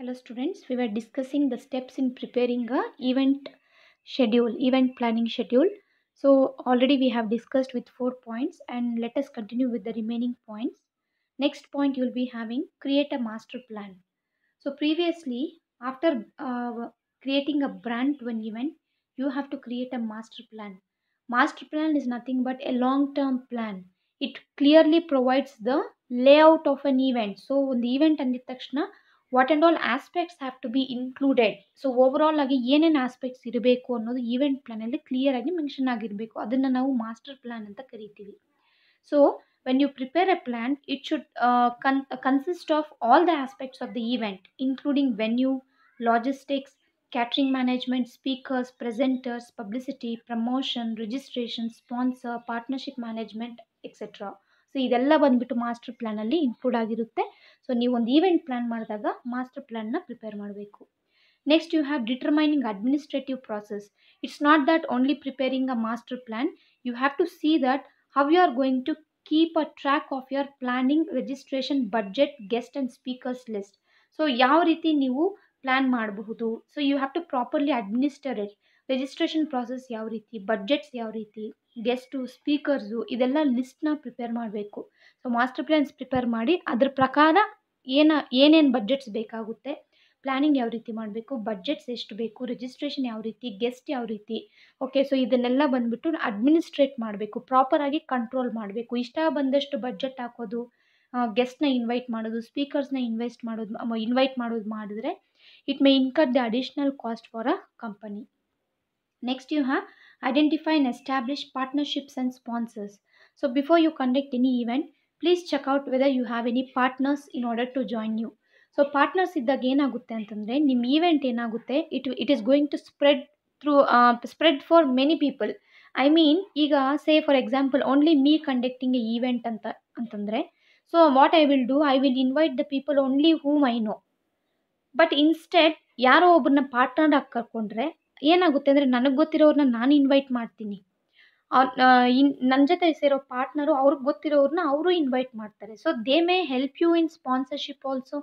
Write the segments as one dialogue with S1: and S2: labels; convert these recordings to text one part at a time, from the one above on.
S1: Hello students, we were discussing the steps in preparing a event schedule, event planning schedule. So already we have discussed with four points and let us continue with the remaining points. Next point you will be having create a master plan. So previously after uh, creating a brand to an event, you have to create a master plan. Master plan is nothing but a long-term plan. It clearly provides the layout of an event. So the event and the takshna, what and all aspects have what and all aspects have to be included so overall ಆಗಿ ಏನೇನು aspects ಇರಬೇಕು ಅನ್ನೋದು event ಪ್ಲ್ಯಾನಲ್ಲಿ ಕ್ಲಿಯರಾಗಿ mention ಆಗಿರಬೇಕು ಅದನ್ನು ನಾವು master plan ಅಂತ ಕರಿತೀವಿ So when you prepare a plan it should uh, con consist of all the aspects of the event including venue logistics catering management speakers presenters publicity promotion registration sponsor partnership management etc so ಇದೆಲ್ಲ ಬಂದ್ಬಿಟ್ಟು master ಪ್ಲ್ಯಾನಲ್ಲಿ include ಆಗಿರುತ್ತೆ so ನೀವು ಒಂದು event plan ಮಾಡಿದಾಗ master ಪ್ಲ್ಯಾನ್ನ prepare ಮಾಡಬೇಕು next you have determining administrative process it's not that only preparing a master plan you have to see that how you are going to keep a track of your planning registration budget guest and speakers list so ಯಾವ ರೀತಿ ನೀವು plan ಮಾಡಬಹುದು so you have to properly administer registration process ಯಾವ ರೀತಿ budgets ಯಾವ ರೀತಿ guest speakers ಇದೆಲ್ಲ ಲಿಸ್ಟ್ನ ಪ್ರಿಪೇರ್ ಮಾಡಬೇಕು ಸೊ ಮಾಸ್ಟರ್ ಪ್ಲ್ಯಾನ್ಸ್ ಪ್ರಿಪೇರ್ ಮಾಡಿ ಅದ್ರ ಪ್ರಕಾರ ಏನ ಏನೇನು ಬಜೆಟ್ಸ್ ಬೇಕಾಗುತ್ತೆ ಪ್ಲ್ಯಾನಿಂಗ್ ಯಾವ ರೀತಿ ಮಾಡಬೇಕು ಬಜೆಟ್ಸ್ ಎಷ್ಟು ಬೇಕು ರಿಜಿಸ್ಟ್ರೇಷನ್ ಯಾವ ರೀತಿ ಗೆಸ್ಟ್ ಯಾವ ರೀತಿ ಓಕೆ ಸೊ ಇದನ್ನೆಲ್ಲ ಬಂದುಬಿಟ್ಟು ಅಡ್ಮಿನಿಸ್ಟ್ರೇಟ್ ಮಾಡಬೇಕು ಪ್ರಾಪರಾಗಿ ಕಂಟ್ರೋಲ್ ಮಾಡಬೇಕು ಇಷ್ಟ ಬಂದಷ್ಟು ಬಜೆಟ್ ಹಾಕೋದು ಗೆಸ್ಟ್ನ ಇನ್ವೈಟ್ ಮಾಡೋದು ಸ್ಪೀಕರ್ಸ್ನ ಇನ್ವೆಸ್ಟ್ ಮಾಡೋದು ಇನ್ವೈಟ್ ಮಾಡೋದು ಮಾಡಿದ್ರೆ it may incur the additional cost for a company next you have Identify and establish partnerships and sponsors. So before you conduct any event, please check out whether you have any partners in order to join you. So partners ಇದ್ದಾಗ ಏನಾಗುತ್ತೆ ಅಂತಂದರೆ ನಿಮ್ಮ event ಏನಾಗುತ್ತೆ it it is going to spread through spread for many people I mean ಈಗ say for example only me conducting a event ಅಂತ ಅಂತಂದರೆ so what I will do I will invite the people only whom I know but instead ಯಾರೋ ಒಬ್ಬರನ್ನ partner ಆಗಿ ಕರ್ಕೊಂಡ್ರೆ ಏನಾಗುತ್ತೆ ಅಂದರೆ ನನಗೆ ಗೊತ್ತಿರೋರನ್ನ ನಾನು ಇನ್ವೈಟ್ ಮಾಡ್ತೀನಿ ಇನ್ನು ನನ್ನ ಜೊತೆ ಸೇರೋ ಪಾರ್ಟ್ನರು ಅವ್ರಿಗೆ ಗೊತ್ತಿರೋರನ್ನ ಅವರು ಇನ್ವೈಟ್ ಮಾಡ್ತಾರೆ so they may help you in sponsorship also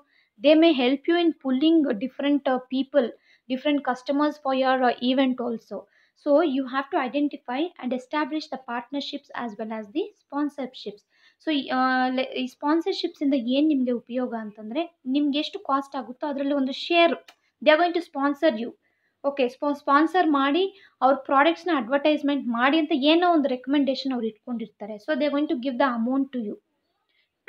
S1: they may help you in pulling different people different customers for your event also so you have to identify and establish the partnerships as well as the sponsorships so ಈ ಸ್ಪಾನ್ಸರ್ಶಿಪ್ಸಿಂದ ಏನು ನಿಮಗೆ ಉಪಯೋಗ ಅಂತಂದರೆ ನಿಮ್ಗೆ ಎಷ್ಟು cost ಆಗುತ್ತೋ ಅದರಲ್ಲಿ ಒಂದು share they are going to sponsor you okay ಸ್ಪೋ ಸ್ಪಾನ್ಸರ್ ಮಾಡಿ ಅವ್ರ ಪ್ರಾಡಕ್ಟ್ಸ್ನ ಅಡ್ವರ್ಟೈಸ್ಮೆಂಟ್ ಮಾಡಿ ಅಂತ ಏನೋ ಒಂದು ರೆಕಮೆಂಡೇಶನ್ ಅವ್ರು ಇಟ್ಕೊಂಡಿರ್ತಾರೆ so they going to give the amount to you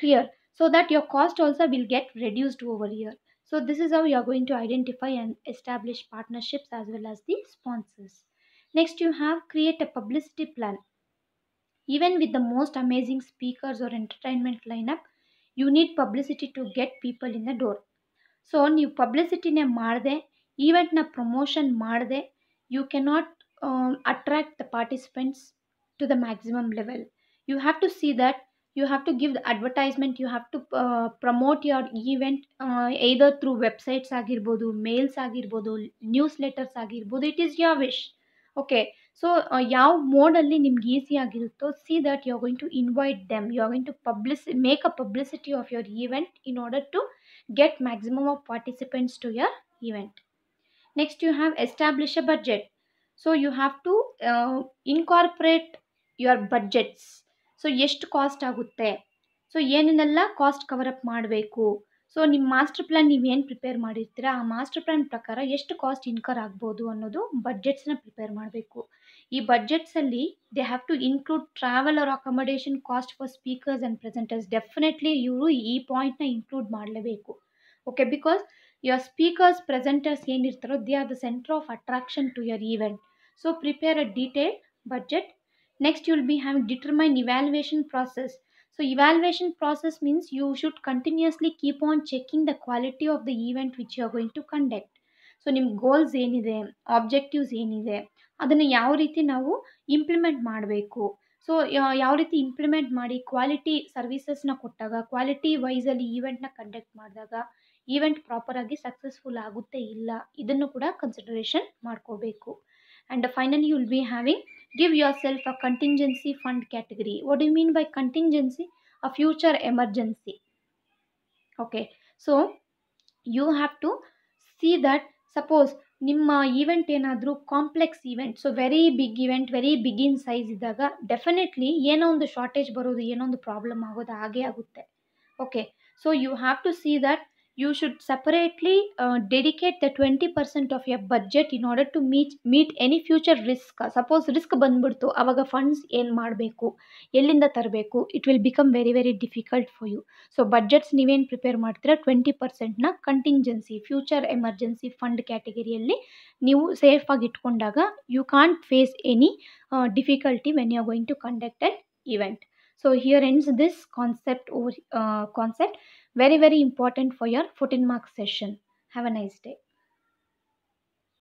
S1: clear so that your cost also will get reduced over year so this is how you are going to identify and establish partnerships as well as the sponsors next you have create a publicity plan even with the most amazing speakers or entertainment lineup you need publicity to get people in the door so ನೀವು ಪಬ್ಲಿಸಿಟಿನೇ ಮಾಡಿದೆ ಈವೆಂಟ್ನ promotion ಮಾಡದೆ you cannot not attract the participants to the maximum level you have to see that you have to give the advertisement you have to promote your event either through websites ಆಗಿರ್ಬೋದು mails ಆಗಿರ್ಬೋದು newsletters ಆಗಿರ್ಬೋದು it is your wish okay so ಯಾವ ಮೋಡಲ್ಲಿ ನಿಮ್ಗೆ easy ಆಗಿರುತ್ತೋ see that you are going to invite them you are going to ಪಬ್ಲಿಸಿ make a publicity of your event in order to get maximum of participants to your event next you have establish a budget. So you have to incorporate your budgets so ಎಷ್ಟು cost ಆಗುತ್ತೆ so ಏನನ್ನೆಲ್ಲ cost cover up ಮಾಡಬೇಕು so ನಿಮ್ಮ master plan ನೀವೇನು prepare ಮಾಡಿರ್ತೀರ ಆ master plan ಪ್ರಕಾರ ಎಷ್ಟು ಕಾಸ್ಟ್ ಇನ್ಕರ್ ಆಗ್ಬೋದು ಅನ್ನೋದು ಬಡ್ಜೆಟ್ಸ್ನ ಪ್ರಿಪೇರ್ ಮಾಡಬೇಕು ಈ ಬಡ್ಜೆಟ್ಸಲ್ಲಿ they have to include travel or accommodation cost for speakers and presenters definitely ಇವರು ಈ ಪಾಯಿಂಟ್ನ ಇನ್ಕ್ಲೂಡ್ ಮಾಡಲೇಬೇಕು okay because your speakers presenters they are the center of attraction to your event so prepare a detailed budget next you'll be having determined evaluation process so evaluation process means you should continuously keep on checking the quality of the event which you are going to conduct so nim goals enide objectives enide adanna yav rithi navu implement maadbeku so yav rithi implement maadi quality services na kottaga quality wise alli event na conduct maadadaga event ಪ್ರಾಪರಾಗಿ successful ಆಗುತ್ತೆ ಇಲ್ಲ ಇದನ್ನು ಕೂಡ consideration ಮಾಡ್ಕೋಬೇಕು and finally will be having give yourself a contingency fund category what you mean by contingency a future emergency okay so you have to see that suppose ನಿಮ್ಮ event ಏನಾದರೂ complex event so very big event very big in size ಇದ್ದಾಗ definitely ಏನೋ ಒಂದು shortage ಬರೋದು ಏನೋ ಒಂದು problem ಆಗೋದು ಹಾಗೇ ಆಗುತ್ತೆ okay so you have to see that you should separately uh, dedicate the 20% of your budget in order to meet meet any future risk suppose risk ಬಂದ್ಬಿಡ್ತು ಆವಾಗ ಫಂಡ್ಸ್ ಏನು ಮಾಡಬೇಕು ಎಲ್ಲಿಂದ ತರಬೇಕು it will become very very difficult for you so budgets ನೀವೇನು prepare ಮಾಡ್ತೀರಾ twenty ಪರ್ಸೆಂಟ್ನ contingency future emergency fund ಕ್ಯಾಟಗರಿಯಲ್ಲಿ ನೀವು ಸೇಫಾಗಿ ಇಟ್ಕೊಂಡಾಗ you can't face any difficulty when you are going to conduct an event so here ends this concept over, uh, concept very very important for your 14 mark session have a nice day